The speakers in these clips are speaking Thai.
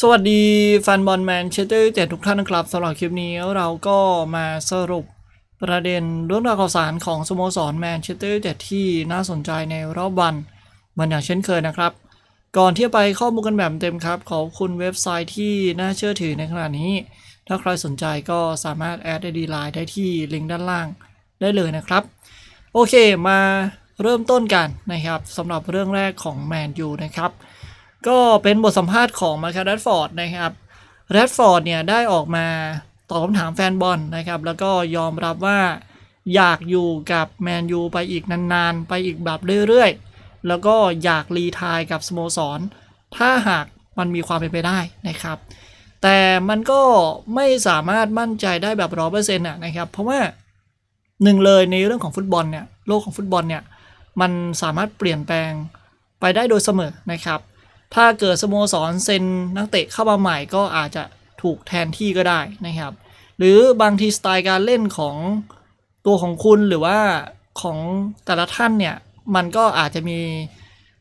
สวัสดีแฟนบอลแมนเชสเตอร์ยูไนเต็ดทุกท่านนะครับสำหรับคลิปนี้เราก็มาสรุปประเด็นเรื่องราวข่าวสารของสโมสรแมนเชสเตอร์ยูไนเต็ดที่น่าสนใจในรอบวันเหมือนอย่างเช่นเคยนะครับ ก่อนที่จะไปข้อมูลกันแบบเต็มครับขอบคุณเว็บไซต์ที่น่าเชื่อถือในขณะนี้ ถ้าใครสนใจก็สามารถแอดไอดีไลน์ได้ที่ลิงก์ด้านล่างได้เลยนะครับ โอเคมาเริ่มต้นกันนะครับสำหรับเรื่องแรกของแมนยูนะครับก็เป็นบทสัมภาษณ์ของมาคาร์ดฟอร์ดนะครับ แรดฟอร์ดเนี่ย ได้ออกมาตอบคำถามแฟนบอลนะครับ แล้วก็ยอมรับว่าอยากอยู่กับแมนยูไปอีกนานๆ ไปอีกแบบเรื่อยๆ แล้วก็อยากรีทายกับสโมสรถ้าหากมันมีความเป็นไปได้นะครับ แต่มันก็ไม่สามารถมั่นใจได้แบบร้อเปอร์เซ็นต์นะครับ เพราะว่าหนึ่งเลยในเรื่องของฟุตบอลเนี่ย โลกของฟุตบอลเนี่ยมันสามารถเปลี่ยนแปลงไปได้โดยเสมอนะครับถ้าเกิดสโมสรเซ็นนักเตะเข้ามาใหม่ก็อาจจะถูกแทนที่ก็ได้นะครับ หรือบางทีสไตล์การเล่นของตัวของคุณหรือว่าของแต่ละท่านเนี่ย มันก็อาจจะมี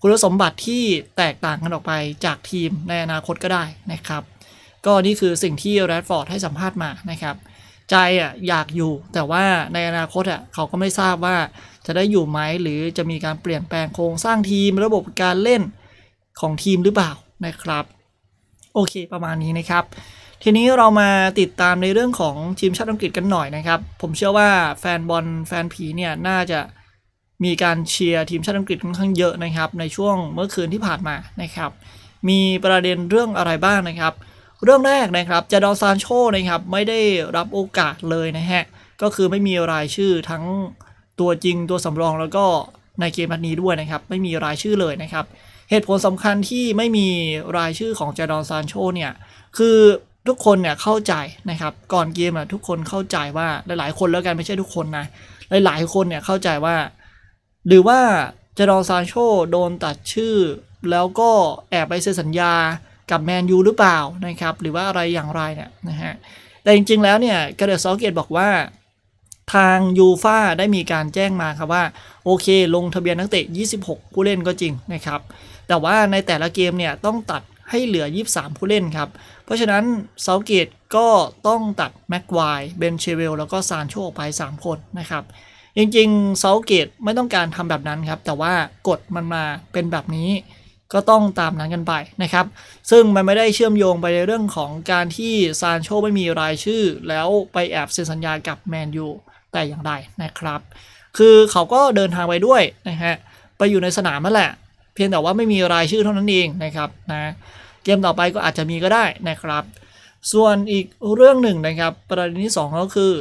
คุณสมบัติที่แตกต่างกันออกไปจากทีมในอนาคตก็ได้นะครับ ก็นี่คือสิ่งที่แรดฟอร์ดให้สัมภาษณ์มานะครับ ใจอ่ะ อยากอยู่แต่ว่าในอนาคตอ่ะเขาก็ไม่ทราบว่าจะได้อยู่ไหมหรือจะมีการเปลี่ยนแปลงโครงสร้างทีมระบบการเล่นของทีมหรือ เปล่านะครับ โอเค ประมาณนี้นะครับ ทีนี้เรามาติดตามในเรื่องของทีมชาติอังกฤษกันหน่อยนะครับ ผมเชื่อว่าแฟนบอลแฟนผีเนี่ยน่าจะมีการเชียร์ทีมชาติอังกฤษค่อนข้างเยอะนะครับในช่วงเมื่อคืนที่ผ่านมานะครับ มีประเด็นเรื่องอะไรบ้างนะครับ เรื่องแรกนะครับจะดอซานโชนะครับ ไม่ได้รับโอกาสเลยนะฮะก็คือไม่มีรายชื่อทั้งตัวจริงตัวสำรองแล้วก็ในเกมนนี้ด้วยนะครับ ไม่มีรายชื่อเลยนะครับเหตุผลสำคัญที่ไม่มีรายชื่อของเจดอนซานโชเนี่ยคือทุกคนเนี่ยเข้าใจนะครับก่อนเกมอะทุกคนเข้าใจว่าหลายๆ คนแล้วกันไม่ใช่ทุกคนนะหลายๆคนเนี่ยเข้าใจว่า หรือว่าเจดอนซานโชโดนตัดชื่อ แล้วก็แอบไปเซ็นสัญญากับแมนยูหรือเปล่านะครับหรือว่าอะไรอย่างไรเนี่ยนะฮะแต่จริงๆแล้วเนี่ยกระเดอซอเกตบอกว่าทางยูฟาได้มีการแจ้งมาครับว่า โอเค ลงทะเบียนนักเตะ 26 ผู้เล่นก็จริงนะครับ แต่ว่าในแต่ละเกมเนี่ยต้องตัดให้เหลือ 23 ผู้เล่นครับ เพราะฉะนั้นเซาเกตก็ต้องตัดแม็กไวเบนเชเวลแล้วก็ซานโชออกไป 3 คนนะครับ จริงๆเซาเกต ไม่ต้องการทำแบบนั้นครับ แต่ว่ากฎมันมาเป็นแบบนี้ก็ต้องตามนั้นกันไปนะครับ ซึ่งมันไม่ได้เชื่อมโยงไปในเรื่องของการที่ซานโชไม่มีรายชื่อ แล้วไปแอบเซ็นสัญญากับแมนยูแต่อย่างใดนะครับ คือเขาก็เดินทางไปด้วยนะฮะ ไปอยู่ในสนามนั่นแหละ เพียงแต่ว่าไม่มีรายชื่อเท่านั้นเองนะครับนะ เกมต่อไปก็อาจจะมีก็ได้นะครับ ส่วนอีกเรื่องหนึ่งนะครับ ประเด็นที่ 2 ก็คือ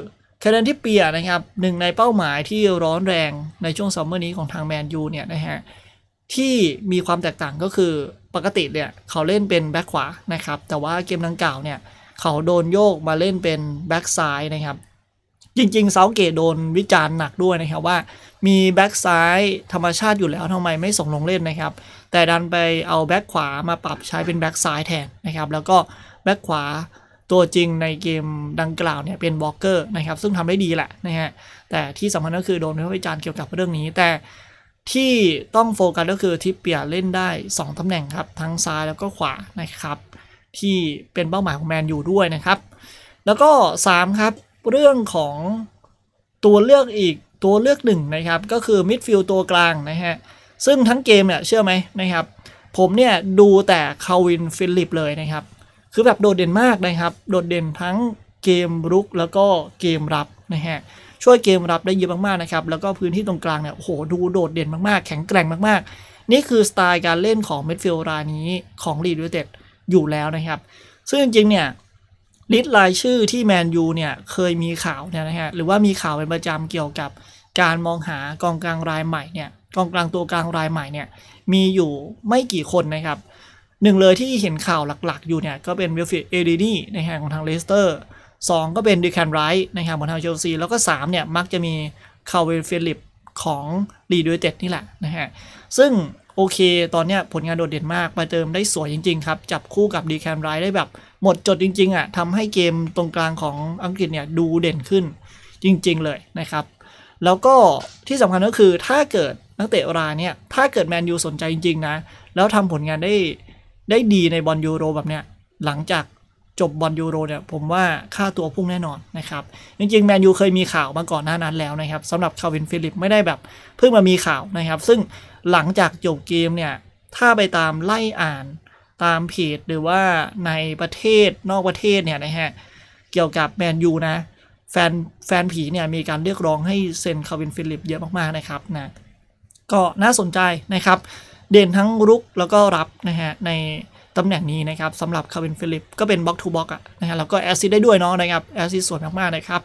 แคเดนที่เปียนะครับ หนึ่งในเป้าหมายที่ร้อนแรงในช่วงซัมเมอร์นี้ของทางแมนยูเนี่ยนะฮะ ที่มีความแตกต่างก็คือปกติเนี่ยเขาเล่นเป็นแบ็คขวานะครับ แต่ว่าเกมดังกล่าวเนี่ย เขาโดนโยกมาเล่นเป็นแบ็คซ้ายนะครับจริงๆเซาเกตโดนวิจารณ์หนักด้วยนะครับว่า มีแบ็กซ้ายธรรมชาติอยู่แล้วทำไมไม่ส่งลงเล่นนะครับ แต่ดันไปเอาแบ็กขวามาปรับใช้เป็นแบ็กซ้ายแทนนะครับ แล้วก็แบ็กขวาตัวจริงในเกมดังกล่าวเนี่ยเป็นบล็อกเกอร์นะครับ ซึ่งทำได้ดีแหละนะฮะแต่ที่สำคัญก็คือโดนวิจารณ์เกี่ยวกับเรื่องนี้ แต่ที่ต้องโฟกัสก็คือทิปเปียเล่นได้2ตำแหน่งครับทั้งซ้ายแล้วก็ขวานะครับ ที่เป็นเป้าหมายของแมนอยู่ด้วยนะครับ แล้วก็ 3 ครับเรื่องของตัวเลือกอีกตัวเลือกหนึ่งนะครับ ก็คือมิดฟิลด์ตัวกลางนะฮะซึ่งทั้งเกมเนี่ยเชื่อไหมนะครับ ผมเนี่ย ดูแต่คาวินฟิลิปเลยนะครับคือแบบโดดเด่นมากนะครับ โดดเด่นทั้งเกมรุกแล้วก็เกมรับนะฮะช่วยเกมรับได้เยอะมากๆนะครับแล้วก็พื้นที่ตรงกลางเนี่ยโหดูโดดเด่นมากๆแข็งแกร่งมากๆ นี่คือสไตล์การเล่นของเมดฟิลด์รายนี้ของลีดเวเต็ดอยู่แล้วนะครับ ซึ่งจริงๆ เนี่ยลิสต์รายชื่อที่แมนยูเนี่ยเคยมีข่าวเนี่ยนะฮะ หรือว่ามีข่าวเป็นประจำเกี่ยวกับการมองหากองกลางรายใหม่เนี่ยกองกลางตัวกลางรายใหม่เนี่ย มีอยู่ไม่กี่คนนะครับหนึ่งเลยที่เห็นข่าวหลักๆอยู่เนี่ย ก็เป็นวิลฟิดเอรีนี่นะฮะของทางเลสเตอร์สองก็เป็นดิแคนไรท์นะครับของทางเชลซีแล้วก็สามเนี่ย มักจะมีคาเวลฟิลิปของลีดวยเต็ดนี่แหละนะฮะซึ่งโอเคตอนเนี้ยผลงานโดดเด่นมากมาเติมได้สวยจริงๆครับจับคู่กับดีแคมไรได้แบบหมดจดจริงๆอ่ะทำให้เกมตรงกลางของอังกฤษเนี่ยดูเด่นขึ้นจริงๆ เลยนะครับ แล้วก็ที่สำคัญก็คือถ้าเกิดนักเตะรายเนี่ยถ้าเกิดแมนยูสนใจจริง ๆ นะ แล้วทำผลงานได้ได้ดีในบอลยูโรแบบเนี้ยหลังจากจบบอลยูโรเนี่ยผมว่าค่าตัวพุ่งแน่นอนนะครับ จริง ๆ แมนยูเคยมีข่าวมาก่อนหน้านั้นแล้วนะครับสำหรับคาวินฟิลิปไม่ได้แบบเพิ่งมามีข่าวนะครับ ซึ่งหลังจากจบเกมเนี่ยถ้าไปตามไล่อ่านตามเพจ หรือว่าในประเทศนอกประเทศเนี่ยนะฮะ เกี่ยวกับแมนยูนะ แฟนแฟนผีเนี่ยมีการเรียกร้องให้เซ็นคาวินฟิลิปเยอะมากๆนะครับนะก็น่าสนใจนะครับ เด่นทั้งรุกแล้วก็รับนะฮะในตำแหน่งนี้นะครับสำหรับคาวินฟิลิปก็เป็นบล็อกทูบล็อกอะนะฮะแล้วก็แอซซิดได้ด้วยเนาะนะครับแอซซิดสวยมากๆนะครับ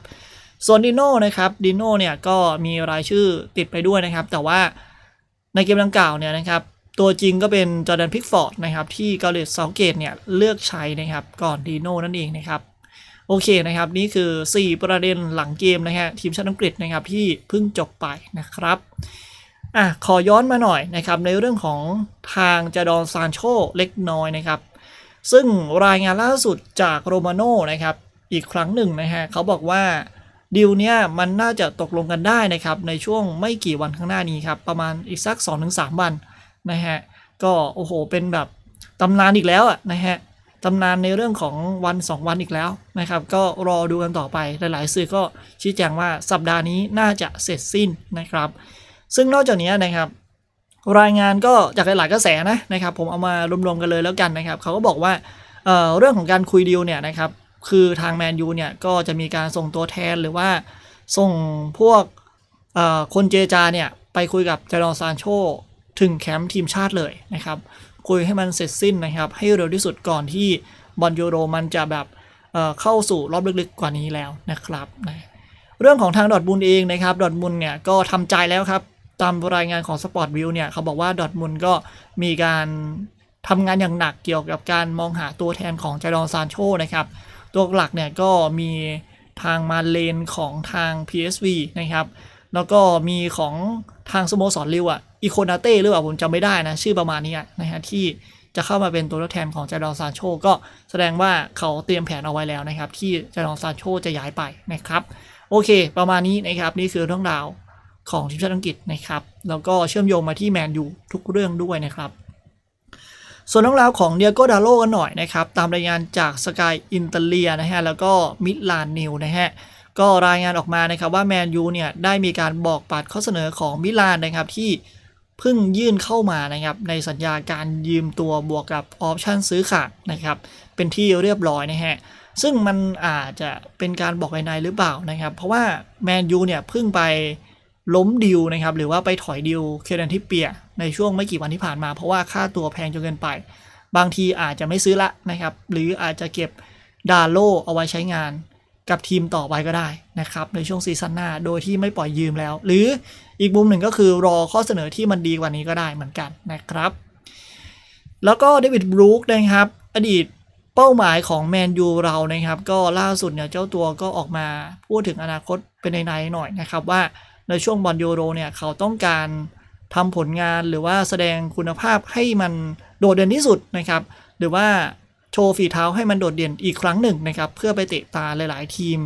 ส่วนดิโน่นะครับดิโน่เนี่ยก็มีรายชื่อติดไปด้วยนะครับ แต่ว่าในเกมดังกล่าวเนี่ยนะครับตัวจริงก็เป็นจอแดนพิกฟอร์ดนะครับที่เกาเลีเซาเกตเนี่ย เลือกใช้นะครับก่อนดีโน่นั่นเองนะครับ โอเคนะครับ นี่คือ 4 ประเด็นหลังเกมนะฮะ ทีมชาติอังกฤษนะครับที่เพิ่งจบไปนะครับอ่ะขอย้อนมาหน่อยนะครับในเรื่องของทางจดอนซานโชเล็กน้อยนะครับ ซึ่งรายงานล่าสุดจากโรมาโน่นะครับอีกครั้งหนึ่งนะฮะ เขาบอกว่าดีลเนี่ยมันน่าจะตกลงกันได้นะครับในช่วงไม่กี่วันข้างหน้านี้ครับประมาณอีกสัก 2-3 วันนะฮะ ก็โอ้โห เป็นแบบตำนานอีกแล้วอ่ะนะฮะตำนานในเรื่องของวัน 2 วันอีกแล้วนะครับ ก็รอดูกันต่อไปหลายๆสื่อก็ชี้แจงว่าสัปดาห์นี้น่าจะเสร็จสิ้นนะครับ ซึ่งนอกจากนี้นะครับรายงานก็จากหลายกระแสนะนะครับ ผมเอามารวมๆกันเลยแล้วกันนะครับเขาก็บอกว่าเเรื่องของการคุยดีลเนี่ยนะครับ คือทางแมนยูเนี่ยก็จะมีการส่งตัวแทนหรือว่าส่งพวกคนเจจาเนี่ยไปคุยกับเจรอนซานโชถึงแคมป์ทีมชาติเลยนะครับ คุยให้มันเสร็จสิ้นนะครับ ให้เร็วที่สุดก่อนที่บอลยูโรมันจะแบบเเข้าสู่รอบลึก ๆกว่านี้แล้วนะครับนะเรื่องของทางดอทบุลเองนะครับ ดอทบุลเนี่ยก็ทำใจแล้วครับ ตามรายงานของสปอร์ตวิวเนี่ยเขาบอกว่าดอทบุลก็มีการทำงานอย่างหนักเกี่ยวกับการมองหาตัวแทนของจารอนซานโชนะครับ ตัวหลักเนี่ยก็มีทางมาเลนของทาง PSV นะครับ แล้วก็มีของทางสโมสรลิวอะอีโคนาเต้หรือเปล่าผมจำไม่ได้นะ ชื่อประมาณนี้นะฮะ ที่จะเข้ามาเป็นตัวทดแทนของจารอนซานโชก็แสดงว่าเขาเตรียมแผนเอาไว้แล้วนะครับ ที่จารอนซานโชจะย้ายไปนะครับ โอเคประมาณนี้นะครับ นี่คือเรื่องราวของทีมชาติอังกฤษนะครับ แล้วก็เชื่อมโยงมาที่แมนยูทุกเรื่องด้วยนะครับ ส่วนเรื่องราวของเดียโกดาโลกันหน่อยนะครับตามรายงานจากสกายอินเตอร์เลียนะฮะแล้วก็มิลานนิวนะฮะก็รายงานออกมานะครับว่าแมนยูเนี่ยได้มีการบอกปัดข้อเสนอของมิลานนะครับที่พิ่งยื่นเข้ามานะครับในสัญญาการยืมตัวบวกกับออปชันซื้อขาดนะครับเป็นที่เรียบร้อยนะฮะซึ่งมันอาจจะเป็นการบอกในหรือเปล่านะครับ เพราะว่าแมนยูเนี่ยเพิ่งไปล้มดิวนะครับหรือว่าไปถอยดิวเคเดนทิเปีย ในช่วงไม่กี่วันที่ผ่านมาเพราะว่าค่าตัวแพงจนเกินไป บางทีอาจจะไม่ซื้อละนะครับหรืออาจจะเก็บดาโลเอาไว้ใช้งานกับทีมต่อไปก็ได้นะครับในช่วงซีซั่นหน้าโดยที่ไม่ปล่อยยืมแล้ว หรืออีกมุมหนึ่งก็คือรอข้อเสนอที่มันดีกว่านี้ก็ได้เหมือนกันนะครับ แล้วก็เดวิดบรูคนะครับอดีตเป้าหมายของแมนยูเรานะครับ ก็ล่าสุดเนี่ยเจ้าตัวก็ออกมาพูดถึงอนาคตเป็นในๆ หน่อยนะครับ ว่าในช่วงบอลยูโรเนี่ยเขาต้องการทำผลงานหรือว่าแสดงคุณภาพให้มันโดดเด่นที่สุดนะครับหรือว่าโชว์ฝีเท้าให้มันโดดเด่นอีกครั้งหนึ่งนะครับเพื่อไปเตะตาหลายๆทีม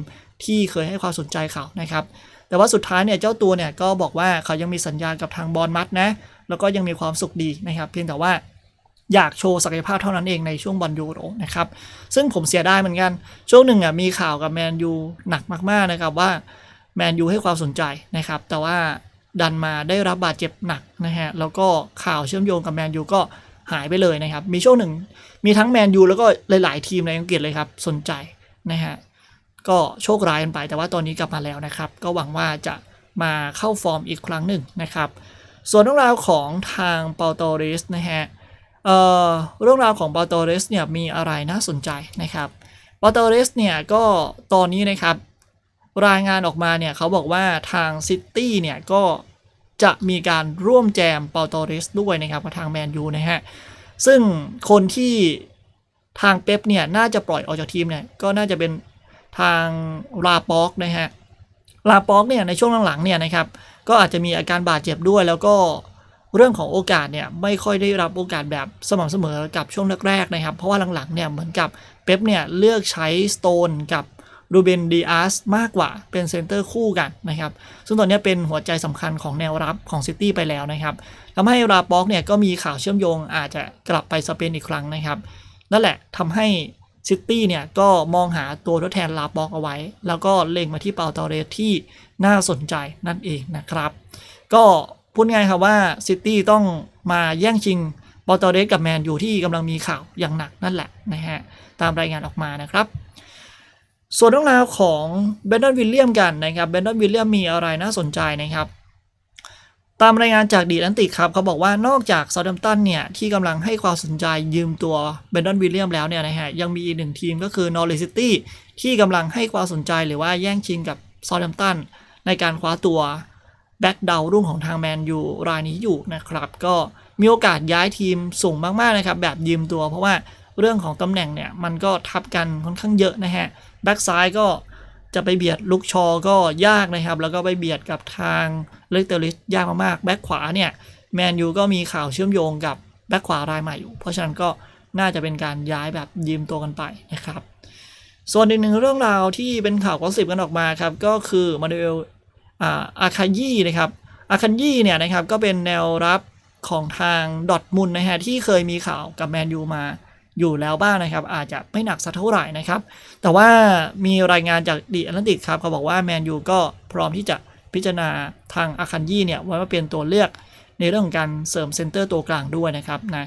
ที่เคยให้ความสนใจเขานะครับแต่ว่าสุดท้ายเนี่ยเจ้าตัวเนี่ยก็บอกว่าเขายังมีสัญญากับทางบอลมัดนะแล้วก็ยังมีความสุขดีนะครับเพียงแต่ว่าอยากโชว์ศักยภาพเท่านั้นเองในช่วงบอลยูโรนะครับซึ่งผมเสียดายเหมือนกัน ช่วงหนึ่งอ่ะมีข่าวกับแมนยูหนักมากๆนะครับว่าแมนยูให้ความสนใจนะครับแต่ว่าดันมาได้รับบาดเจ็บหนักนะฮะแล้วก็ข่าวเชื่อมโยงกับแมนยูก็หายไปเลยนะครับ มีช่วงหนึ่งมีทั้งแมนยูแล้วก็หลายๆ ทีมในอังกฤษเลยครับสนใจนะฮะ ก็โชคร้ายกันไปแต่ว่าตอนนี้กลับมาแล้วนะครับ ก็หวังว่าจะมาเข้าฟอร์มอีกครั้งหนึ่งนะครับ ส่วนเรื่องราวของทางเปาโตริสนะฮะเเรื่องราวของเปาโตริสเนี่ยมีอะไรน่าสนใจนะครับเปาโตริสเนี่ยก็ตอนนี้นะครับรายงานออกมาเนี่ยเขาบอกว่าทางซิตี้เนี่ยก็จะมีการร่วมแจมเปาโตริสด้วยนะครับกับทางแมนยูนะฮะ ซึ่งคนที่ทางเป๊ปเนี่ยน่าจะปล่อยออกจากทีมเนี่ยก็น่าจะเป็นทางลาปอกนะฮะลาปอกเนี่ยในช่วงหลังๆเนี่ยนะครับก็อาจจะมีอาการบาดเจ็บด้วย แล้วก็เรื่องของโอกาสเนี่ยไม่ค่อยได้รับโอกาสแบบสม่ำเสมอกับช่วงแรกๆนะครับ เพราะว่าหลังๆเนี่ยเหมือนกับเป๊ปเนี่ยเลือกใช้สโตนกับดูเบนดีอาสมากกว่าเป็นเซนเตอร์คู่กันนะครับ ซึ่งตอนนี้เป็นหัวใจสำคัญของแนวรับของซิตี้ไปแล้วนะครับทำให้ราป็อกเนี่ยก็มีข่าวเชื่อมโยงอาจจะกลับไปสเปนอีกครั้งนะครับ นั่นแหละทำให้ซิตี้เนี่ยก็มองหาตัวทดแทนลาป็อกเอาไว้ แล้วก็เล็งมาที่เปาตอเรสที่น่าสนใจนั่นเองนะครับ ก็พูดง่ายครับว่าซิตี้ต้องมาแย่งชิงเปาตอเรสกับแมนอยู่ที่กำลังมีข่าวอย่างหนักนั่นแหละนะฮะตามรายงานออกมานะครับส่วนเรื่องราวของเบนดอนวิลเลียมกันนะครับเบนดอนวิลเลียมมีอะไรน่าสนใจนะครับ ตามรายงานจากดีแอนติกครับ เขาบอกว่านอกจากซาดัมตันเนี่ย ที่กำลังให้ความสนใจยืมตัวเบนดอนวิลเลียมแล้วเนี่ยนะฮะ ยังมีอีกหนึ่งทีมก็คือนอร์ิซิตี้ที่กำลังให้ความสนใจหรือว่าแย่งชิงกับซาดัมตันในการคว้าตัวแบ็กดาวรุ่งของทางแมนยูรายนี้อยู่นะครับ ก็มีโอกาสย้ายทีมสูงมากๆนะครับ แบบยืมตัว เพราะว่าเรื่องของตำแหน่งเนี่ยมันก็ทับกันค่อนข้างเยอะนะฮะแบ็กซ้ายก็จะไปเบียดลุกชอก็ยากนะครับ แล้วก็ไปเบียดกับทางเลกเตอริสยากมากๆแบ็กขวาเนี่ยแมนยูก็มีข่าวเชื่อมโยงกับแบ็กขวารายใหม่อยู่ เพราะฉะนั้นก็น่าจะเป็นการย้ายแบบยืมตัวกันไปนะครับ ส่วนอีกหนึ่งเรื่องราวที่เป็นข่าวกอสิบกันออกมาครับก็คือมาดูเอลอาคายี่นะครับอาคายี่เนี่ยนะครับก็เป็นแนวรับของทางดอทมุลนะฮะที่เคยมีข่าวกับแมนยูมาอยู่แล้วบ้างนะครับ อาจจะไม่หนักสักเท่าไหร่นะครับ แต่ว่ามีรายงานจากดีแอตแลนติกครับเขาบอกว่าแมนยูก็พร้อมที่จะพิจารณาทางอาคันยี่เนี่ยไว้่าเป็นตัวเลือกในเรื่องการเสริมเซนเตอร์ตัวกลางด้วยนะครับนะ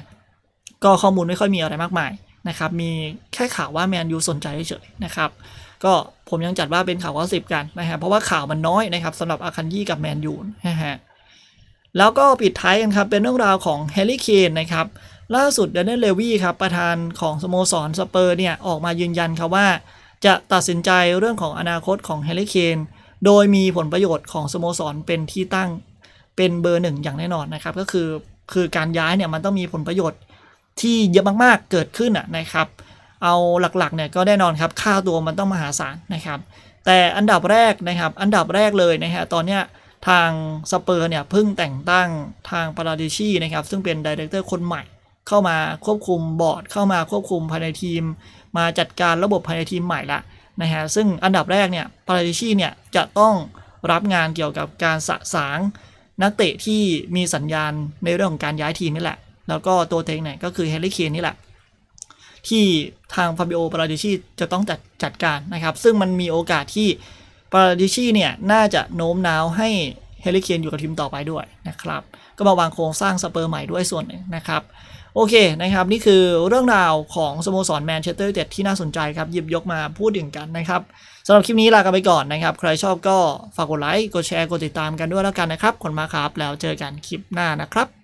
ก็ข้อมูลไม่ค่อยมีอะไรมากมายนะครับ มีแค่ข่าวว่าแมนยูสนใจเฉยๆนะครับ ก็ผมยังจัดว่าเป็นข่าวว่าสิบกันนะฮะเพราะว่าข่าวมันน้อยนะครับสำหรับอาคันยี่กับแมนยูนะฮะแล้วก็ปิดท้ายกันครับ เป็นเรื่องราวของแฮร์รี่เคนนะครับล่าสุดเดนเนลเลวี่ครับประธานของสโมสรสเปอร์เนี่ยออกมายืนยันครับว่า จะตัดสินใจเรื่องของอนาคตของเฮลิเคนโดยมีผลประโยชน์ของสโมสรเป็นที่ตั้งเป็นเบอร์หนึ่งอย่างแน่นอนนะครับก็คือคือการย้ายเนี่ยมันต้องมีผลประโยชน์ที่เยอะมากๆเกิดขึ้นอ่ะนะครับเอาหลักๆเนี่ยก็แน่นอนครับค่าตัวมันต้องมหาศาลนะครับแต่อันดับแรกนะครับอันดับแรกเลยนะฮะตอนเนี้ยทางสเปอร์เนี่ยเพิ่งแต่งตั้งทางปาราดิชีนะครับซึ่งเป็นดีเรคเตอร์คนใหม่เข้ามาควบคุมบอร์ด เข้ามาควบคุมภายในทีม มาจัดการระบบภายในทีมใหม่ละนะฮะซึ่งอันดับแรกเนี่ยปาราดิชีเนี่ยจะต้องรับงานเกี่ยวกับการสะสางนักเตะที่มีสัญญาณในเรื่องของการย้ายทีมนี่แหละแล้วก็ตัวเต็งเนี่ยก็คือเฮลิเคนนี่แหละ ที่ทางฟาบิโอปาราดิชีจะต้องจัดจัดการนะครับ ซึ่งมันมีโอกาสที่ปาราดิชีเนี่ยน่าจะโน้มน้าวให้เฮลิเคนอยู่กับทีมต่อไปด้วยนะครับ ก็มาวางโครงสร้างสเปอร์ใหม่ด้วยส่วนนึงนะครับโอเคนะครับนี่คือเรื่องราวของสโมสรแมนเชสเตอร์เด็ดที่น่าสนใจครับหยิบยกมาพูดถึงกันนะครับสำหรับคลิปนี้ลากันไปก่อนนะครับ ใครชอบก็ฝากกดไลค์ กดแชร์ กดติดตามกันด้วยแล้วกันนะครับคนมาครับ แล้วเจอกันคลิปหน้านะครับ